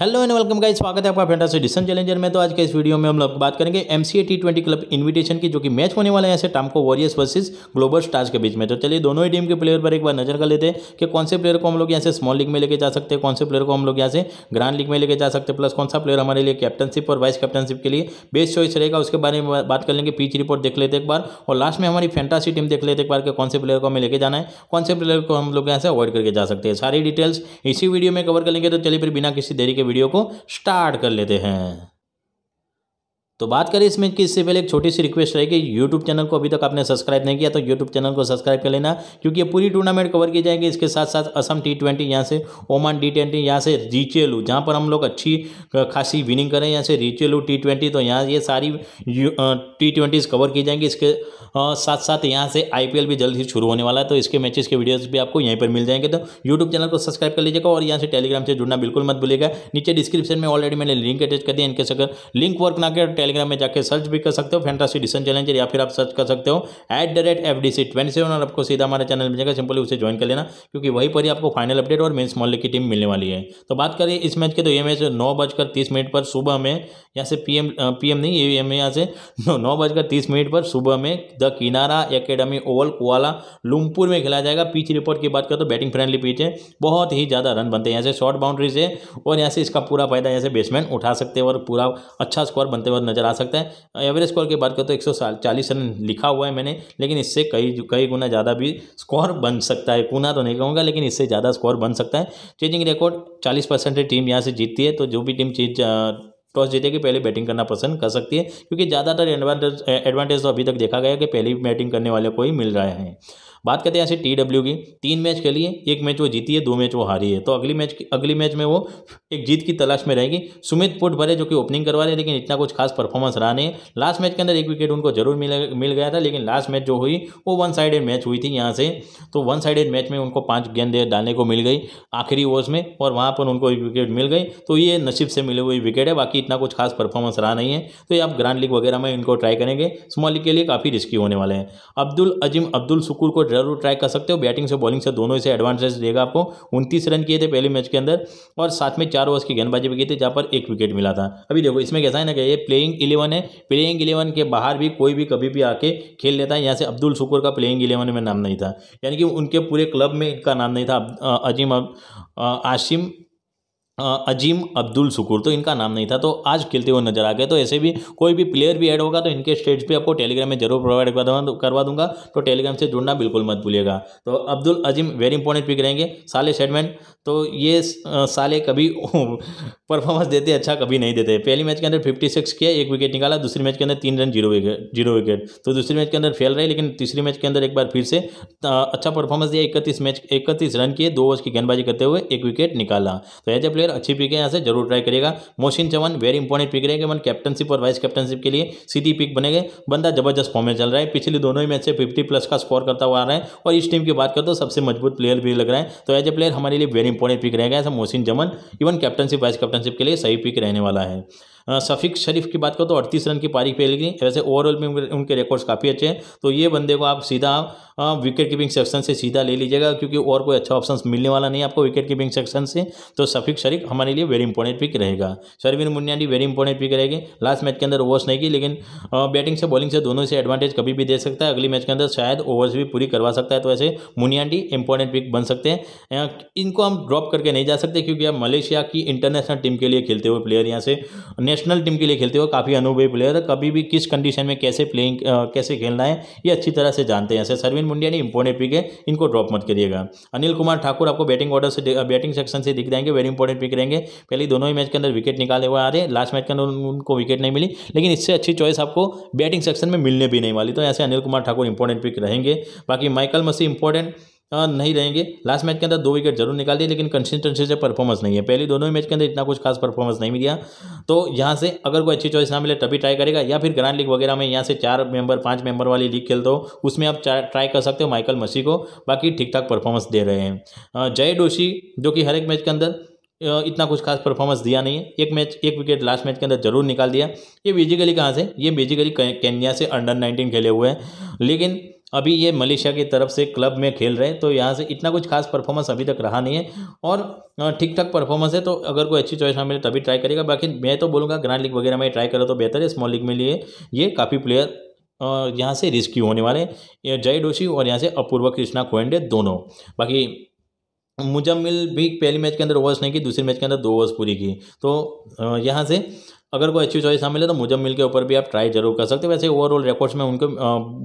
hello and welcome guys स्वागत है आपका से डिसन चैलेंजर में तो आज के इस वीडियो में हम लोग बात करेंगे M C T twenty club invitation की जो कि मैच होने वाला है ऐसे Tamco warriors versus global stars के बीच में तो चलिए दोनों ही टीम के प्लेयर पर एक बार नजर कर लेते हैं कि कौन से प्लेयर को हम लोग यहाँ से स्मॉल लीग में लेके जा सकते हैं कौन से प्लेयर को हम लोग यहाँ से ग्रांड लीग में लेके जा सकते हैं प्लस कौन सा प्लेयर हमारे लिए कैप्टनशिप और वाइस कैप्टनशिप के लिए बेस्ट चॉइस रहेगा उसके बारे में बात कर लेंगे पीच रिपोर्ट देख लेते एक बार और लास्ट में हमारी फेंटासी टीम देख लेते एक बार कि कौन से प्लेयर को हमें लेके जाना है कौन से प्लेयर को हम लोग यहाँ से अवॉइड करके जा सकते हैं सारी डिटेल्स इसी वीडियो में कवर कर लेंगे तो चलिए फिर बिना किसी देरी के वीडियो को स्टार्ट कर लेते हैं तो बात करें इसमें कि इससे पहले एक छोटी सी रिक्वेस्ट रहेगी यूट्यूब चैनल को अभी तक आपने सब्सक्राइब नहीं किया तो यूट्यूब चैनल को सब्सक्राइब कर लेना क्योंकि ये पूरी टूर्नामेंट कवर की जाएगी इसके साथ साथ असम टी ट्वेंटी यहाँ से ओमान टी ट्वेंटी यहाँ से रिचेलू जहाँ पर हम लोग अच्छी खासी विनिंग करें यहाँ से रिचेलू टी ट्वेंटी तो यहाँ ये सारी टी ट्वेंटीज़ कवर की जाएंगी इसके साथ साथ यहाँ से आई भी जल्द ही शुरू होने वाला है तो इसके मैचेस के वीडियोज़ भी आपको यहीं पर मिल जाएंगे तो यूट्यूब चैनल को सब्सक्राइब कर लीजिएगा और यहाँ से टेलीग्राम से जुड़ना बिल्कुल मत भूलेगा नीचे डिस्क्रिप्शन में ऑलरेडी मैंने लिंक अटैच कर दिया इनके अगर लिंक वर्क ना कर टेलीग्राम में जाकर सर्च भी कर सकते हो फैंटासी डिसन चैलेंजर या फिर आप सर्च कर सकते हो at the rate F D C twenty seven और आपको सीधा हमारे चैनल मिलेगा सिंपली उसे ज्वाइन कर लेना क्योंकि वहीं पर ही आपको फाइनल अपडेट और मेन्स मॉल की टीम मिलने वाली है तो बात करें इस मैच की तो ये मैच नौ बजकर तीस मिनट पर सुबह में यहाँ से पी एम पी एम नहीं ये हमें यहाँ से नौ बजकर तीस मिनट पर सुबह में द किनारा एकेडमी ओवल कुआला लुमपुर में खेला जाएगा पिच रिपोर्ट की बात करें तो बैटिंग फ्रेंडली पिच है बहुत ही ज़्यादा रन बनते हैं यहाँ से शॉर्ट बाउंड्रीज है और यहाँ से इसका पूरा फायदा यहाँ से बेसमैन उठा सकते हैं और पूरा अच्छा स्कोर बनते हुए नजर नज़र आ सकता है एवरेज स्कोर की बात करें तो एक चालीस रन लिखा हुआ है मैंने लेकिन इससे कई कई गुना ज़्यादा भी स्कोर बन सकता है गुना तो नहीं कहूँगा लेकिन इससे ज़्यादा स्कोर बन सकता है चेंजिंग रिकॉर्ड चालीस परसेंट टीम यहाँ से जीतती है तो जो भी टीम चीज टॉस जीतेगी पहले बैटिंग करना पसंद कर सकती है क्योंकि ज़्यादातर एडवांटेज एडवांटेज तो अभी तक देखा गया कि पहले बैटिंग करने वाले को ही मिल रहे हैं बात करते हैं ऐसे टी डब्ल्यू की तीन मैच खेली है एक मैच वो जीती है दो मैच वो हारी है तो अगली मैच अगली मैच में वो एक जीत की तलाश में रहेगी सुमित पुट भरे जो कि ओपनिंग करवा रहे लेकिन इतना कुछ खास परफॉर्मेंस रहा नहीं लास्ट मैच के अंदर एक विकेट उनको जरूर मिल मिल गया था लेकिन लास्ट मैच जो हुई वो वन साइडेड मैच हुई थी यहाँ से तो वन साइडेड मैच में उनको पाँच गेंद डालने को मिल गई आखिरी ओवर्स में और वहाँ पर उनको एक विकेट मिल गई तो ये नसीब से मिले हुई विकेट है बाकी इतना कुछ खास परफॉर्मेंस रहा नहीं है तो ये आप ग्रांड लीग वगैरह में इनको ट्राई करेंगे स्मॉल लीग के लिए काफ़ी रिस्की होने वाले हैं अब्दुल अजीम अब्दुल सुकूर को जरूर ट्राई कर सकते हो बैटिंग से बॉलिंग से दोनों से एडवांटेज देगा आपको उनतीस रन किए थे पहले मैच के अंदर और साथ में चार ओवर्स की गेंदबाजी भी की थी जहाँ पर एक विकेट मिला था अभी देखो इसमें कैसा है ना कि ये प्लेइंग इलेवन है प्लेइंग इलेवन के बाहर भी कोई भी कभी भी आके खेल लेता है यहाँ से अब्दुल शुकुर का प्लेइंग इलेवन में नाम नहीं था यानी कि उनके पूरे क्लब में इनका नाम नहीं था अजीम आशिम अजीम अब्दुल सुकूर तो इनका नाम नहीं था तो आज खेलते हुए नजर आ गए तो ऐसे भी कोई भी प्लेयर भी ऐड होगा तो इनके स्टेज भी आपको टेलीग्राम में जरूर प्रोवाइड करवा दूंगा तो टेलीग्राम से जुड़ना बिल्कुल मत भूलिएगा तो Abdul Azim very important pick रहेंगे साले सेडमेंट तो ये साले कभी परफॉर्मेंस देते अच्छा कभी नहीं देते पहली मैच के अंदर फिफ्टी सिक्स किया एक विकेट निकाला दूसरी मैच के अंदर तीन run zero wicket zero wicket तो दूसरी मैच के अंदर फेल रहे लेकिन तीसरी मैच के अंदर एक बार फिर से अच्छा परफॉर्मेंस दिया इकतीस मैच इकतीस रन किए दो ओवर की गेंदबाजी करते हुए एक विकेट निकाला तो एज ए प्लेयर अच्छी पिक है यहाँ से जरूर ट्राई करेगा Mohsin Chavan very important pick रहेगा मन कैप्टनशिप और वाइस कैप्टनशिप के लिए सीधी पिक बनेंगे बंदा जबरदस्त फॉर्म में चल रहा है पिछले दोनों ही मैच से फिफ्टी प्लस का स्कोर करता हुआ आ रहा है और इस टीम की बात करते तो सबसे मजबूत प्लेयर भी लग रहा है तो एज ए प्लेयर हमारे लिए वेरी इंपॉर्टेंट पिक रहेगा ऐसा Mohsin Chaman even captaincy vice captain championship के लिए सही पिक रहने वाला है शफीक शरीफ की बात करो तो अड़तीस रन की पारी खेल गई वैसे ओवरऑल में उनके रिकॉर्ड्स काफ़ी अच्छे हैं तो ये बंदे को आप सीधा विकेट कीपिंग सेक्शन से सीधा ले लीजिएगा क्योंकि और कोई अच्छा ऑप्शन मिलने वाला नहीं आपको विकेट कीपिंग सेक्शन से तो शफीक शरीफ हमारे लिए वेरी इंपॉर्टेंट पिक रहेगा Sharveen Muniandy very important pick रहेगी लास्ट मैच के अंदर ओवर्स नहीं की लेकिन बैटिंग से बॉलिंग से दोनों से एडवांटेज कभी भी दे सकता है अगली मैच के अंदर शायद ओवर्स भी पूरी करवा सकता है तो वैसे मुनियांडी इंपॉर्टेंट पिक बन सकते हैं इनको हम ड्रॉप करके नहीं जा सकते क्योंकि अब मलेशिया की इंटरनेशनल टीम के लिए खेलते हुए प्लेयर यहाँ से नेशनल टीम के लिए खेलते हुए काफ़ी अनुभवी प्लेयर है कभी भी किस कंडीशन में कैसे प्लेइंग कैसे खेलना है ये अच्छी तरह से जानते हैं ऐसे सरवीन मुंडिया ने इंपॉर्टेंट पिक है इनको ड्रॉप मत करिएगा अनिल कुमार ठाकुर आपको बैटिंग ऑर्डर से बैटिंग सेक्शन से दिख जाएंगे वेरी इंपॉर्टेंट पिक रहेंगे पहले दोनों ही मैच के अंदर विकेट निकाले हुए आ रहे हैं लास्ट मैच के अंदर उनको विकेट नहीं मिली लेकिन इससे अच्छी चॉइस आपको बैटिंग सेक्शन में मिलने भी नहीं वाली तो ऐसे अनिल कुमार ठाकुर इंपॉर्टेंट पिक रहेंगे बाकी माइकल मसी इंपॉर्टेंट हाँ, नहीं रहेंगे लास्ट मैच के अंदर दो विकेट जरूर निकाल दिए लेकिन कंसिस्टेंसी से परफॉर्मेंस नहीं है पहली दोनों ही मैच के अंदर इतना कुछ खास परफॉर्मेंस नहीं मिला तो यहाँ से अगर कोई अच्छी चॉइस ना मिले तभी ट्राई करेगा या फिर ग्रांड लीग वगैरह में यहाँ से चार मेंबर पांच मेंबर वाली लीग खेलते हो उसमें आप ट्राई कर सकते हो माइकल मसी को बाकी ठीक ठाक परफॉर्मेंस दे रहे हैं जय डोशी जो कि हर एक मैच के अंदर इतना कुछ खास परफॉर्मेंस दिया नहीं है एक मैच एक विकेट लास्ट मैच के अंदर जरूर निकाल दिया ये बेजिकली कहाँ से ये बेजिकली केन्या से अंडर नाइनटीन खेले हुए हैं लेकिन अभी ये मलेशिया की तरफ से क्लब में खेल रहे हैं तो यहाँ से इतना कुछ खास परफॉर्मेंस अभी तक रहा नहीं है और ठीक ठाक परफॉर्मेंस है तो अगर कोई अच्छी चॉइस ना मिले तभी ट्राई करेगा बाकी मैं तो बोलूँगा ग्रांड लीग वगैरह में ट्राई करो तो बेहतर है स्मॉल लीग में लिए ये काफ़ी प्लेयर यहाँ से रिस्क्यू होने वाले जय डोशी और यहाँ से अपूर्व कृष्णा कोयंडे दोनों बाकी मुजम्मिल भी पहली मैच के अंदर ओवर्स नहीं की दूसरी मैच के अंदर दो ओवर्स पूरी की तो यहाँ से अगर कोई अच्छी चॉइस शामिल है तो मुजम्मिल के ऊपर भी आप ट्राई जरूर कर सकते हैं वैसे ओवरऑल रिकॉर्ड्स में उनके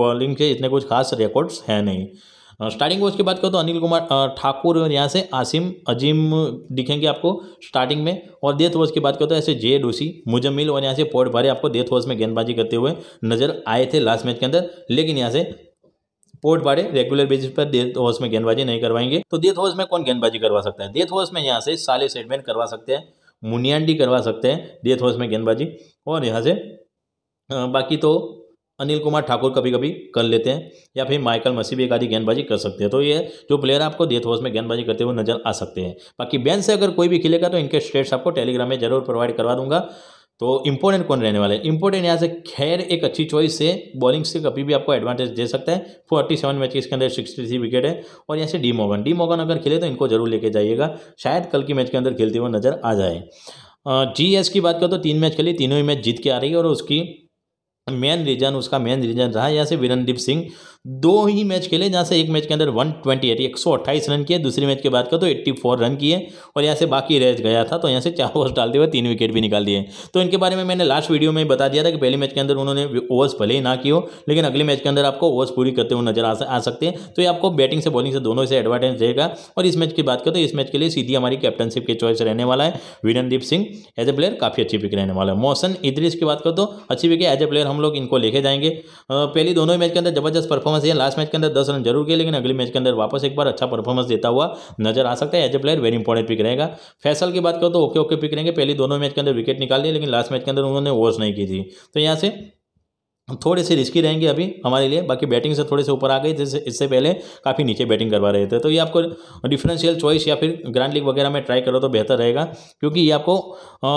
बॉलिंग के इतने कुछ खास रिकॉर्ड्स हैं नहीं स्टार्टिंग कोच की बात करो तो अनिल कुमार ठाकुर यहाँ से आसिम अजीम दिखेंगे आपको स्टार्टिंग में और डेथ ओवर्स की बात करो तो ऐसे जे डोसी मुजम्मिल और यहाँ से पोर्ट भरे आपको डेथ ओवर्स में गेंदबाजी करते हुए नजर आए थे लास्ट मैच के अंदर लेकिन यहाँ से पोर्ट बारे रेगुलर बेसिस पर डेथ हाउस में गेंदबाजी नहीं करवाएंगे तो डेथ हाउस में कौन गेंदबाजी करवा सकता है डेथ हाउस में यहाँ से साले सेटमेंट करवा सकते हैं मुनियांडी करवा सकते हैं डेथ हाउस में गेंदबाजी और यहाँ से बाकी तो अनिल कुमार ठाकुर कभी कभी कर लेते हैं या फिर माइकल मसीह भी एक आदि गेंदबाजी कर सकते हैं तो ये जो प्लेयर आपको डेथ हाउस में गेंदबाजी करते हुए नजर आ सकते हैं बाकी बैन से अगर कोई भी खिलेगा तो इनके स्टेट्स आपको टेलीग्राम में जरूर प्रोवाइड करवा दूंगा तो इम्पोर्टेंट कौन रहने वाले है इम्पोर्टेंट यहाँ से खैर एक अच्छी चॉइस है बॉलिंग से कभी भी आपको एडवांटेज दे सकता है फोर्टी सेवन मैच के अंदर सिक्सटी थ्री विकेट है और यहाँ से डी मोगन डी मोगन अगर खेले तो इनको जरूर लेके जाइएगा शायद कल की मैच के अंदर खेलते हुए नजर आ जाए जी एस की बात करें तो तीन मैच खेली तीनों ही मैच जीत के आ रही है और उसकी मेन रीजन उसका मेन रीजन रहा यहाँ से विरनदीप सिंह दो ही मैच खेले जहाँ से एक मैच के अंदर वन ट्वेंटी एट एक सौ अट्ठाईस रन किए दूसरी मैच के बाद का तो एट्टी फोर रन किए और यहाँ से बाकी रह गया था तो यहाँ से चार ओवर्स डालते हुए तीन विकेट भी निकाल दिए तो इनके बारे में मैंने लास्ट वीडियो में बता दिया था कि पहले मैच के अंदर उन्होंने ओवर्स भले ही ना किए हो लेकिन अगले मैच के अंदर आपको ओवर्स पूरी करते हुए नजर आ सकते हैं तो ये आपको बैटिंग से बॉलिंग से दोनों से एडवांटेज रहेगा और इस मैच की बात करें तो इस मैच के लिए सीधी हमारी कैप्टनशिप के चॉइस रहने वाला है Virandeep Singh as a player काफ़ी अच्छी पिक रहने वाला है मोहसन इदरीस की बात करो तो अच्छी पिक है एज ए प्लेयर हम लोग इनको लेके जाएंगे पहले दोनों ही मैच के अंदर जबरदस्त परफॉर्म परफॉर्मेंस दिया लास्ट मैच के अंदर दस रन जरूर किए लेकिन अगले मैच के अंदर वापस एक बार अच्छा परफॉर्मेंस देता हुआ नजर आ सकता है as a player very important pick रहेगा फैसल की बात करो तो ओके ओके पिक रहेंगे पहले दोनों मैच के अंदर विकेट निकाल दिए लेकिन लास्ट मैच के अंदर उन्होंने ओवर्स नहीं की थी तो यहाँ से थोड़े से रिस्की रहेंगे अभी हमारे लिए बाकी बैटिंग से थोड़े से ऊपर आ गए जैसे इससे पहले काफ़ी नीचे बैटिंग करवा रहे थे तो ये आपको डिफरेंशियल चॉइस या फिर ग्रैंड लीग वगैरह में ट्राई करो तो बेहतर रहेगा क्योंकि ये आपको आ,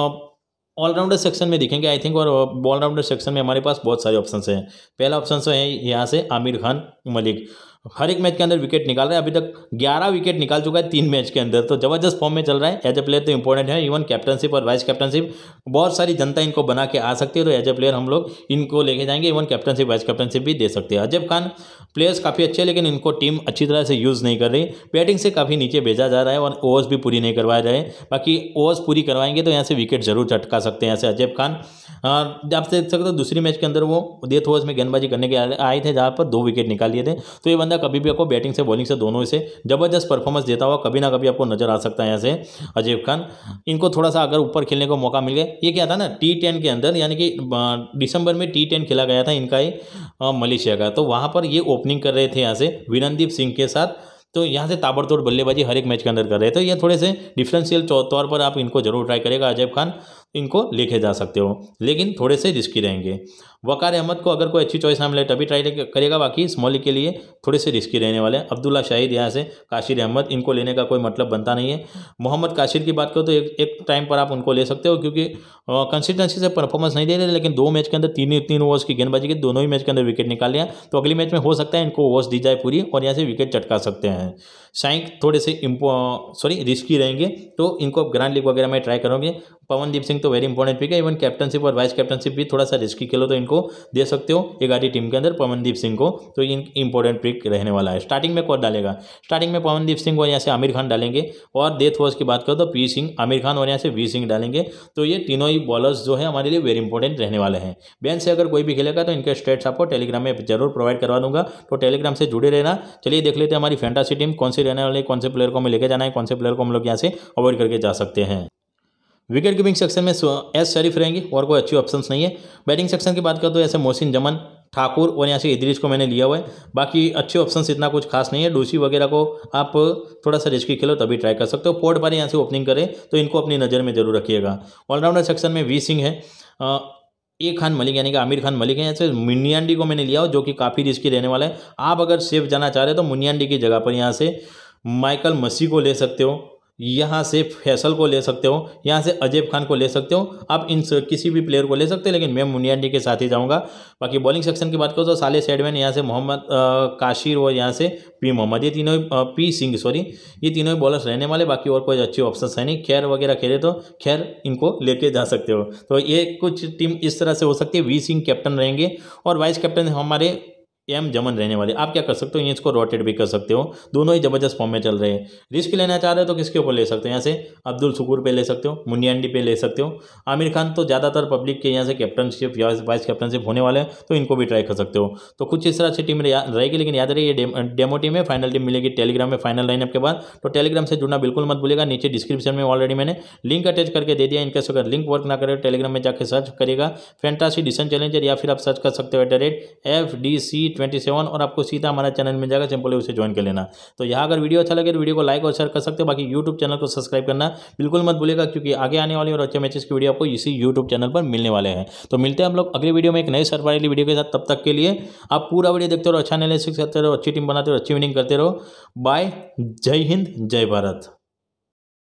ऑलराउंडर सेक्शन में देखेंगे आई थिंक और ऑलराउंडर सेक्शन में हमारे पास बहुत सारे ऑप्शन हैं पहला ऑप्शन तो है यहाँ से आमिर खान मलिक हर एक मैच के अंदर विकेट निकाल रहा है अभी तक ग्यारह विकेट निकाल चुका है तीन मैच के अंदर तो जबरदस्त फॉर्म में चल रहा है एज ए प्लेयर तो इंपॉर्टेंट है इवन कैप्टनशिप और वाइस कैप्टनशिप बहुत सारी जनता इनको बना के आ सकती है तो एज ए प्लेयर हम लोग इनको लेके जाएंगे इवन कैप्टनशिप वाइस कैप्टनशिप भी दे सकते हैं अजब खान प्लेयर्स काफ़ी अच्छे हैं लेकिन इनको टीम अच्छी तरह से यूज़ नहीं कर रही बैटिंग से काफ़ी नीचे भेजा जा रहा है और ओवर्स भी पूरी नहीं करवाए रहे बाकी ओवर्स पूरी करवाएंगे तो यहाँ से विकेट जरूर चटका सकते हैं ऐसे अजय खान आप देख सकते हो दूसरी मैच के अंदर वो डेथ ओवर्स में गेंदबाजी करने के आए थे जहाँ पर दो विकेट निकाल लिए थे तो ये बंदा बंदा कभी भी आपको बैटिंग से बॉलिंग से दोनों से ज़बरदस्त परफॉर्मेंस देता हुआ कभी ना कभी आपको नजर आ सकता है यहाँ से अजीब खान इनको थोड़ा सा अगर ऊपर खेलने को मौका मिल गया ये क्या था ना टी के अंदर यानी कि दिसंबर में टी खेला गया था इनका ही मलेशिया का तो वहाँ पर ये ओपनिंग कर रहे थे यहाँ से विनंदीप सिंह के साथ तो यहाँ से ताबड़तोड़ बल्लेबाजी हर एक मैच के अंदर कर रहे हैं तो ये थोड़े से डिफरेंशियल तौर पर आप इनको जरूर ट्राई करेगा अजय खान इनको लिखे जा सकते हो लेकिन थोड़े से रिस्की रहेंगे वकार अहमद को अगर कोई अच्छी चॉइस ना मिले तभी ट्राई करेगा बाकी स्मॉली के लिए थोड़े से रिस्की रहने वाले हैं अब्दुल्ला शाहिद यहाँ से काशिर अहमद इनको लेने का कोई मतलब बनता नहीं है मोहम्मद काशिर की बात करो तो एक एक टाइम पर आप उनको ले सकते हो क्योंकि कंसिस्टेंसी से परफॉर्मेंस नहीं दे रहे लेकिन दो मैच के अंदर तीन तीन ओवर्स की गेंदबाजी की दोनों ही मैच के अंदर विकेट निकाल लिया तो अगले मैच में हो सकता है इनको ओवर्स दी जाए पूरी और यहाँ से विकेट चटका सकते हैं साइंक थोड़े से सॉरी रिस्की रहेंगे तो इनको ग्रांड लीग वगैरह में ट्राई करोगे पवनदीप सिंह तो वेरी इंपॉर्टेंट पिक है इवन कैप्टनशिप और वाइस कैप्टनशिप भी थोड़ा सा रिस्की खेलो तो इनको दे सकते हो एक आधी टीम के अंदर पवनदीप सिंह को तो इन इंपॉर्टेंट पिक रहने वाला है स्टार्टिंग में कौन डालेगा स्टार्टिंग में पवनदीप सिंह और यहाँ से आमिर खान डालेंगे और डेथ वॉर्स की बात करो तो पी सिंह आमिर खान और यहाँ से वी सिंह डालेंगे तो ये तीनों ही बॉलर्स जो है हमारे लिए वेरी इंपॉर्टेंट रहने वाले हैं बैन से अगर कोई भी खेलेगा तो इनके स्टेट्स आपको टेलीग्राम में जरूर प्रोवाइड करवा दूंगा तो टेलीग्राम से जुड़े रहना चलिए देख लेते हैं हमारी फैंटासी टीम कौन सी रहने वाली कौन से प्लेयर को हमें लेके जाना है कौन से प्लेयर को हम लोग यहाँ से अवॉइड करके जा सकते हैं विकेट कीपिंग सेक्शन में एस शरीफ रहेंगे और कोई अच्छी ऑप्शंस नहीं है बैटिंग सेक्शन की बात करें तो ऐसे मोहसिन जमन ठाकुर और यहाँ से इदरीज को मैंने लिया हुआ है बाकी अच्छे ऑप्शन इतना कुछ खास नहीं है डोसी वगैरह को आप थोड़ा सा रिस्की खेलो तभी ट्राई कर सकते हो पोर्ट पर यहाँ से ओपनिंग करें तो इनको अपनी नज़र में जरूर रखिएगा ऑलराउंडर सेक्शन में वी सिंह है आ, ए खान मलिक यानी कि आमिर खान मलिक हैं ऐसे मुनियांडी को मैंने लिया हो जो कि काफ़ी रिस्की रहने वाला है आप अगर सेफ जाना चाह रहे हो तो मुनियांडी की जगह पर यहाँ से माइकल मसी को ले सकते हो यहाँ से फैसल को ले सकते हो यहाँ से अजय खान को ले सकते हो आप इन किसी भी प्लेयर को ले सकते हो लेकिन मैं मुनियांडी के साथ ही जाऊँगा बाकी बॉलिंग सेक्शन की बात करो तो साले सेडमैन यहाँ से मोहम्मद काशिर और यहाँ से पी मोहम्मद ये तीनों आ, पी सिंह सॉरी ये तीनों ही बॉलर्स रहने वाले बाकी और कोई अच्छे ऑप्शन है नहीं खैर वगैरह खेले तो खैर इनको लेके जा सकते हो तो ये कुछ टीम इस तरह से हो सकती है वी सिंह कैप्टन रहेंगे और वाइस कैप्टन हमारे एम जमन रहने वाली आप क्या कर सकते हो इसको रोटेट भी कर सकते हो दोनों ही ज़बरदस्त फॉर्म में चल रहे हैं रिस्क लेना चाह रहे हो तो किसके ऊपर ले सकते हो यहाँ से अब्दुल सुकूर पे ले सकते हो मुनियांडी पे ले सकते हो आमिर खान तो ज़्यादातर पब्लिक के यहाँ से कैप्टनशिप या वाइस कैप्टनशिप होने वाले हैं तो इनको भी ट्राई कर सकते हो तो कुछ इस तरह से टीम रहेगी लेकिन याद रही डेमो टीम है फाइनल टीम मिलेगी टेलीग्राम में फाइनल लाइनअप के बाद तो टेलीग्राम से जुड़ना बिल्कुल मत भूलेगा नीचे डिस्क्रिप्शन में ऑलरेडी मैंने लिंक अटैच करके दे दिया इनकेस अगर लिंक वर्क ना करे टेलीग्राम में जाकर सर्च करेगा फैंटासी डिसन चैलेंजर या फिर आप सर्च कर सकते हो at the F D C seven और आपको सीधा हमारा चैनल मिल जाएगा सिंपल उसे ज्वाइन कर लेना तो यहाँ अगर वीडियो अच्छा लगे तो वीडियो को लाइक और शेयर कर सकते हो बाकी यूट्यूब चैनल को सब्सक्राइब करना बिल्कुल मत भूलेगा क्योंकि आगे आने वाले और अच्छे मैचेस की वीडियो आपको इसी यूट्यूब चैनल पर मिलने वाले हैं तो मिलते हैं हम लोग अगले वीडियो में एक नए सर्वर वीडियो के साथ तब तक के लिए आप पूरा वीडियो देखते रहो अच्छा एनालिसिस करते रहो अच्छी टीम बनाते रहो अच्छी विनिंग करते रहो बाय जय हिंद जय भारत